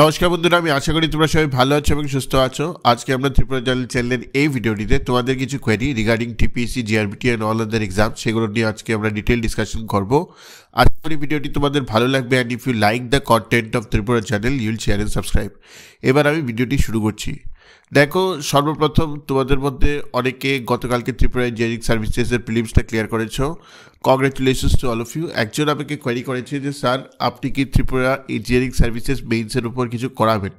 নমস্কার বন্ধুরা আমি আশা করি তোমরা সবাই ভালো আছো এবং সুস্থ আছো আজকে আমরা ত্রিপুরা জল চ্যানেলের এই ভিডিওটিতে তোমাদের কিছু query regarding TPSC GRBT and all other exam সেগুলো নিয়ে আজকে আমরা ডিটেল ডিসকাশন করব আশা করি ভিডিওটি তোমাদের ভালো লাগবে and if you like the content of Tripura channel you'll share and subscribe এবার আমি ভিডিওটি শুরু করছি দেখো সর্বপ্রথম তোমাদের মধ্যে অনেকে গতকালকে ত্রিপুরা ইঞ্জিনিয়ারিং সার্ভিসেসের প্রিলিমসটা ক্লিয়ার করেছ congratulations to all of you একজন আমাকে কোয়ারি করেছে যে স্যার আপনি কি ত্রিপুরা ইঞ্জিনিয়ারিং সার্ভিসেস মেইনসের উপর কিছু করাবেন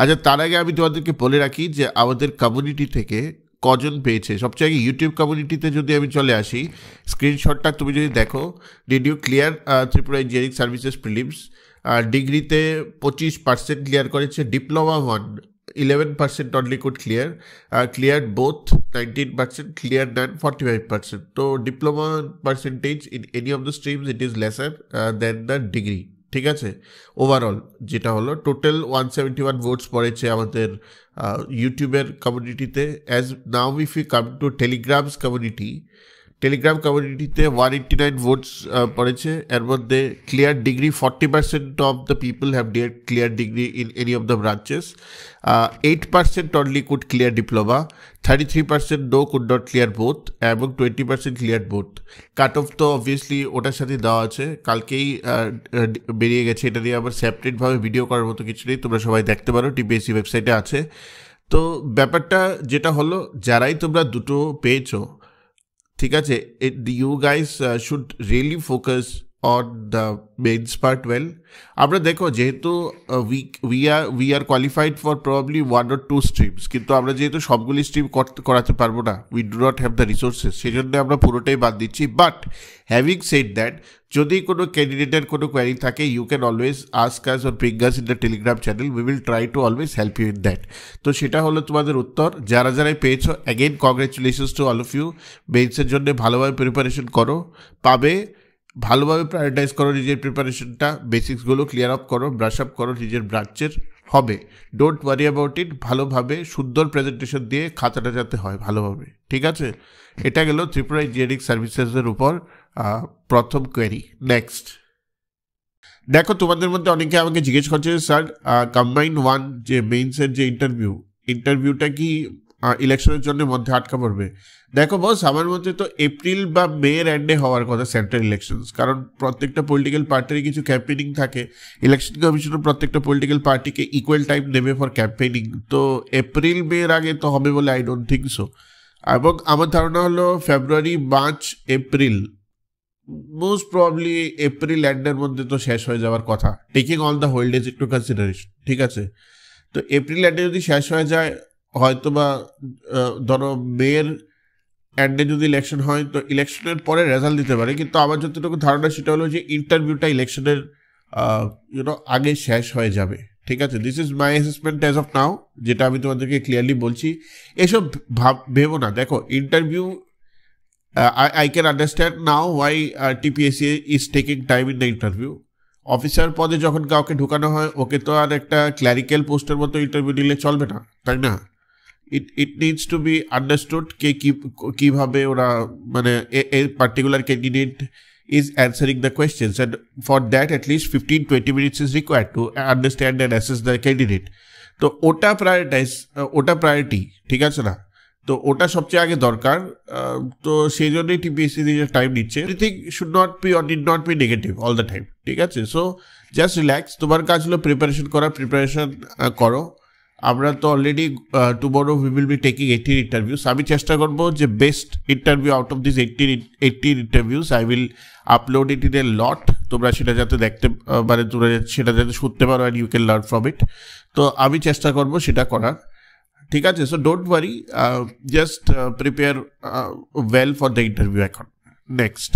আচ্ছা তার আগে আমি তোমাদেরকে বলে রাখি যে আমাদের কমিউনিটি থেকে কজন পেয়েছে সবচেয়ে আগে ইউটিউব কমিউনিটিতে যদি আমি চলে আসি স্ক্রিনশটটা তুমি যদি দেখো did you clear Tripura Engineering Services prelims ডিগ্রিতে পঁচিশ পার্সেন্ট ক্লিয়ার করেছে diploma one 11% only could clear, uh, cleared both 19% cleared than 45%. So diploma percentage in any of the streams it is lesser uh, than the degree. ঠিক আছে overall যেটা হলো total one seventy one votes পড়েছে আমাদের ইউটিউবের কমিউনিটিতে as now if you come to Telegram's community Telegram কমিউনিটিতে one eighty nine votes পড়েছে এর মধ্যে clear degree forty percent of the people have dear clear degree in any of the branches eight percent only could clear diploma thirty three percent no could not clear both এবং twenty percent clear both cut off তো obviously ওটার সাথে দেওয়া আছে কালকেই বেরিয়ে গেছে এটা নিয়ে আবার সেপারেটভাবে ভিডিও করার মতো কিছু নেই তোমরা সবাই দেখতে পারো টিপিএসসি e ওয়েবসাইটে আছে তো ব্যাপারটা যেটা হলো যারাই তোমরা দুটো পেয়েছো ঠিক আছে it you guys should really focus on the mains part well আমরা দেখো যেহেতু we are we are qualified for probably one or two streams কিন্তু আমরা যেহেতু সবগুলি স্ট্রিম করাতে পারবো না we do not have the resources সেই জন্য আমরা পুরোটাই বাদ দিচ্ছি বাট হ্যাভিং সেড দ্যাট যদি কোনো ক্যান্ডিডেটের কোনো কোয়ারি থাকে you can always ask us or bring in the Telegram channel we will try to always help you in that তো সেটা হলো তোমাদের উত্তর যারা যারাই পেয়েছো again congratulations to all of you মেন্সের জন্য ভালোভাবে প্রিপারেশন করো পাবে ভালোভাবে প্রায়োরিটাইজ করো নিজের প্রিপারেশনটা বেসিক্সগুলো ক্লিয়ার আপ করো ব্রাশ আপ করো নিজের ব্রাঞ্চের হবে ডোন্ট ওয়ারি অ্যাবাউট ইট ভালোভাবে সুন্দর প্রেজেন্টেশন দিয়ে খাতাটা যাতে হয় ভালোভাবে ঠিক আছে এটা গেল ত্রিপুরা ইঞ্জিনিয়ারিং সার্ভিসেসের উপর প্রথম কোয়েরি নেক্সট দেখো তোমাদের মধ্যে অনেকে আমাকে জিজ্ঞেস করছে স্যার কম্বাইন্ড ওয়ান যে মেইনসের যে ইন্টারভিউ ইন্টারভিউটা কি ইলেকশনের জন্য মধ্যে আটকা পড়বে দেখো বস আমার মতে তো এপ্রিল বা মের এন্ডে হওয়ার কথা সেন্ট্রাল ইলেকশনস কারণ প্রত্যেকটা পলিটিক্যাল পার্টির কিছু ক্যাম্পেনিং থাকে ইলেকশন কমিশনের প্রত্যেকটা পলিটিক্যাল পার্টিকে ইকুয়াল টাইম নেবে ফর ক্যাম্পেনিং তো এপ্রিল মের আগে তো হবে বলে আই ডোন্ট থিঙ্ক সো এবং আমার ধারণা হলো February March April most probably April এন্ডের মধ্যে তো শেষ হয়ে যাওয়ার কথা টেকিং অল দ্য হোল্ডেজ একটু কনসিডারেশন ঠিক আছে তো এপ্রিল এন্ডে যদি শেষ হয়ে যায় হয়তোবা ধরো মেয়ের অ্যান্ডে যদি ইলেকশন হয় তো ইলেকশনের পরে রেজাল্ট দিতে পারে কিন্তু আমার যতটুকু ধারণা সেটা হলো যে ইন্টারভিউটা ইলেকশনের ইউনো আগে শেষ হয়ে যাবে ঠিক আছে this is my assessment as of now যেটা আমি তোমাদেরকে ক্লিয়ারলি বলছি এসব ভাব ভেবো না দেখো interview I can understand now why TPSC is taking time in the interview officer পদে যখন কাউকে ঢুকানো হয় ওকে তো আর একটা ক্ল্যারিক্যাল পোস্টের মতো ইন্টারভিউ দিলে চলবে না তাই না it it needs to be understood কে কীভাবে ওরা মানে a particular candidate is answering the questions and for that at least fifteen twenty minutes is require to understand and assess the candidate তো ওটা প্রায়োরিটাইজ ওটা প্রায়োরিটি ঠিক আছে না তো ওটা সবচেয়ে আগে দরকার তো সেই জন্যই টিপিএসসি নিজের টাইম নিচ্ছে everything should not be or did not be negative all the time ঠিক আছে সো জাস্ট রিল্যাক্স তোমার কাজ হলো প্রিপারেশন করা প্রিপারেশন করো আমরা তো already tomorrow we will be taking eighteen interviews আমি চেষ্টা করব যে best interview out of this eighteen eighteen interviews I will upload it in a lot তোমরা সেটা যাতে দেখতে মানে তোমরা সেটা যাতে শুনতে পারো and you can learn from it তো আমি চেষ্টা করব সেটা করার ঠিক আছে so don't worry just prepare well for the interview এখন next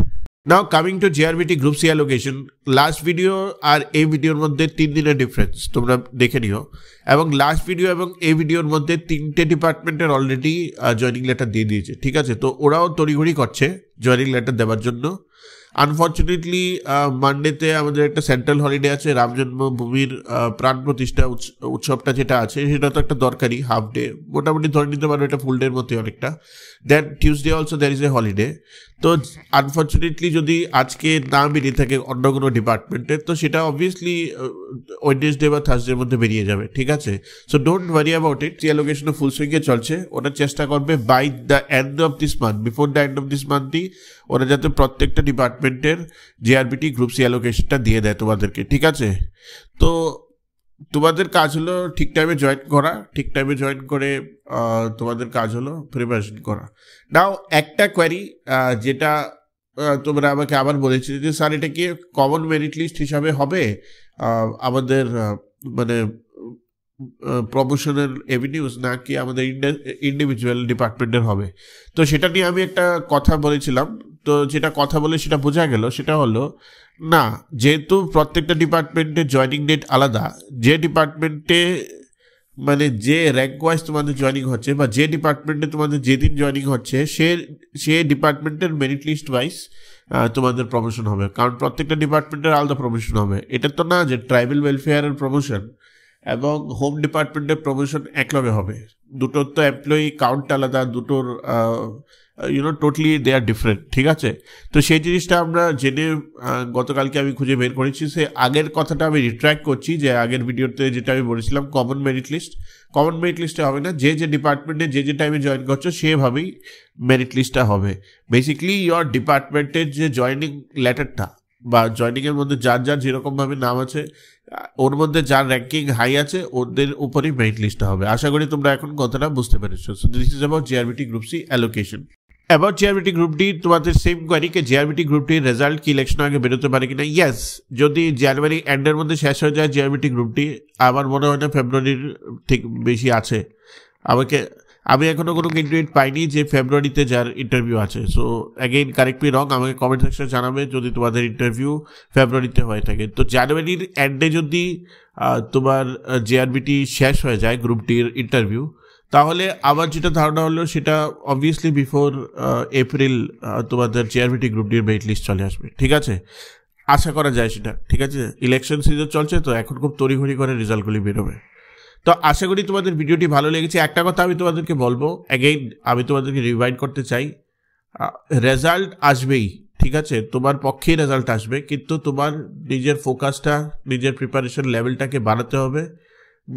now coming to GRBT group C allocation last video আর এই ভিডিওর মধ্যে তিন দিনের ডিফারেন্স তোমরা দেখে নিও এবং লাস্ট ভিডিও এবং এই ভিডিওর মধ্যে তিনটে ডিপার্টমেন্টের অলরেডি জয়নিং লেটার দিয়ে দিয়েছে ঠিক আছে তো ওরাও তড়িঘড়ি করছে জয়নিং লেটার দেওয়ার জন্য আনফর্চুনেটলি মানডেতে আমাদের একটা সেন্ট্রাল হলিডে আছে রাম জন্মভূমির প্রাণ প্রতিষ্ঠা উৎসবটা যেটা আছে সেটা তো একটা দরকারি হাফ ডে মোটামুটি ধরে নিতে পারো এটা ফুল ডের মধ্যে অনেকটা then Tuesday also there is a holiday তো আনফর্চুনেটলি যদি আজকে না বেরিয়ে থাকে অন্য কোনো ডিপার্টমেন্টের তো সেটা অবভিয়াসলি ওয়েডনেসডে বা থার্সডের মধ্যে বেরিয়ে যাবে ঠিক আছে so don't worry about it রিয়ালোকেশনও ফুল সুইংয়ে চলছে ওরা চেষ্টা করবে by the end of this month before the end of this মান্থই ওরা যাতে প্রত্যেকটা ডিপার্টমেন্টের জিআরবিটি গ্রুপ সি অ্যালোকেশনটা দিয়ে দেয় তোমাদেরকে ঠিক আছে তো তোমাদের কাজ হলো ঠিক টাইমে জয়েন করা ঠিক টাইমে জয়েন করে তোমাদের কাজ হলো প্রিপারেশন করা নাও একটা কোয়ারি যেটা তোমরা আমাকে আবার বলেছি যে স্যার এটা কি কমন মেরিট লিস্ট হিসাবে হবে আমাদের মানে প্রমোশনের এভিনিউস কি আমাদের ইন্ডিভিজুয়াল ডিপার্টমেন্টের হবে তো সেটা নিয়ে আমি একটা কথা বলেছিলাম তো যেটা কথা বলে সেটা বোঝা গেল সেটা হলো না যেহেতু প্রত্যেকটা ডিপার্টমেন্টে জয়নিং ডেট আলাদা যে ডিপার্টমেন্টে মানে যে র্যাঙ্ক ওয়াইজ তোমাদের জয়নিং হচ্ছে বা যে ডিপার্টমেন্টে তোমাদের যেদিন জয়নিং হচ্ছে সে সে ডিপার্টমেন্টের মেরিট লিস্ট ওয়াইজ তোমাদের প্রমোশন হবে কারণ প্রত্যেকটা ডিপার্টমেন্টের আলাদা প্রমোশন হবে এটা তো না যে ট্রাইবেল ওয়েলফেয়ারের প্রমোশন এবং হোম ডিপার্টমেন্টের প্রমোশন একলবে হবে দুটোর তো এমপ্লয়ি কাউন্ট আলাদা দুটোর you know totally they are different ঠিক আছে তো সেই জিনিসটা আমরা জেনে uh, গতকালকে আমি খুঁজে বের করেছি সে আগের কথাটা আমি রিট্র্যাক্ট করছি যে আগের ভিডিওতে যেটা আমি বলেছিলাম common merit list common merit লিস্টে হবে না যে যে ডিপার্টমেন্টে যে যে টাইমে জয়েন করছো সেভাবেই মেরিট লিস্টটা হবে বেসিক্যালি ইয়র ডিপার্টমেন্টের যে জয়েনিং লেটারটা বা জয়নিংয়ের মধ্যে যার যার যেরকমভাবে নাম আছে ওর মধ্যে যার র্যাঙ্কিং হাই আছে ওদের উপরেই মেরিট লিস্টটা হবে আশা করি তোমরা এখন কথাটা বুঝতে পেরেছো so this is about GRBT group C allocation about GRBT গ্রুপটি তোমাদের সেম কোয়ারি কে জিআরবিটি গ্রুপটির রেজাল্ট কি ইলেকশন আগে বেরোতে পারে কিনা ইয়েস যদি জানুয়ারি এন্ডের মধ্যে শেষ হয়ে যায় জিআরবিটি গ্রুপটি আমার মনে হয় না ফেব্রুয়ারির ঠিক বেশি আছে আমাকে আমি এখনও কোনো ক্যান্ডিডেট পাইনি যে ফেব্রুয়ারিতে যার ইন্টারভিউ আছে so again correct me wrong আমাকে কমেন্ট সেকশনে জানাবে যদি তোমাদের ইন্টারভিউ ফেব্রুয়ারিতে হয়ে থাকে তো জানুয়ারির এন্ডে যদি তোমার জেআরবিটি শেষ হয়ে যায় গ্রুপটির ইন্টারভিউ তাহলে আবার যেটা ধারণা হলো সেটা অবভিয়াসলি বিফোর এপ্রিল তোমাদের চেয়ারভিটি গ্রুপ ডির মেট লিস্ট চলে আসবে ঠিক আছে আশা করা যায় সেটা ঠিক আছে ইলেকশন সিজন চলছে তো এখন খুব তড়িঘড়ি করে রেজাল্টগুলি বেরোবে তো আশা করি তোমাদের ভিডিওটি ভালো লেগেছে একটা কথা আমি তোমাদেরকে বলবো অ্যাগেইন আমি তোমাদেরকে রিভাইন্ড করতে চাই রেজাল্ট আসবেই ঠিক আছে তোমার পক্ষেই রেজাল্ট আসবে কিন্তু তোমার নিজের ফোকাসটা নিজের প্রিপারেশন লেভেলটাকে বাড়াতে হবে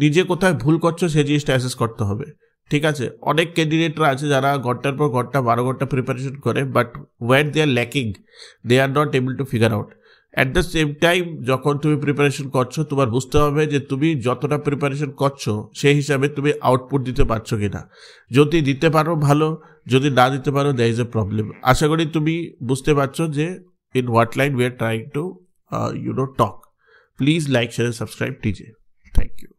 নিজে কোথায় ভুল করছো সেই জিনিসটা অ্যাসেস করতে হবে ঠিক আছে অনেক ক্যান্ডিডেটরা আছে যারা ঘন্টার পর ঘন্টা বারো ঘন্টা প্রিপারেশন করে but where they are lacking they are not able to figure out at the same time যখন তুমি প্রিপারেশন করছো তোমার বুঝতে হবে যে তুমি যতটা প্রিপারেশন করছো সেই হিসাবে তুমি আউটপুট দিতে পারছো কি না যদি দিতে পারো ভালো যদি না দিতে পারো দ্য ইজ এ প্রবলেম আশা করি তুমি বুঝতে পারছো যে in what line we are trying to you know talk please like share subscribe টিজে থ্যাংক ইউ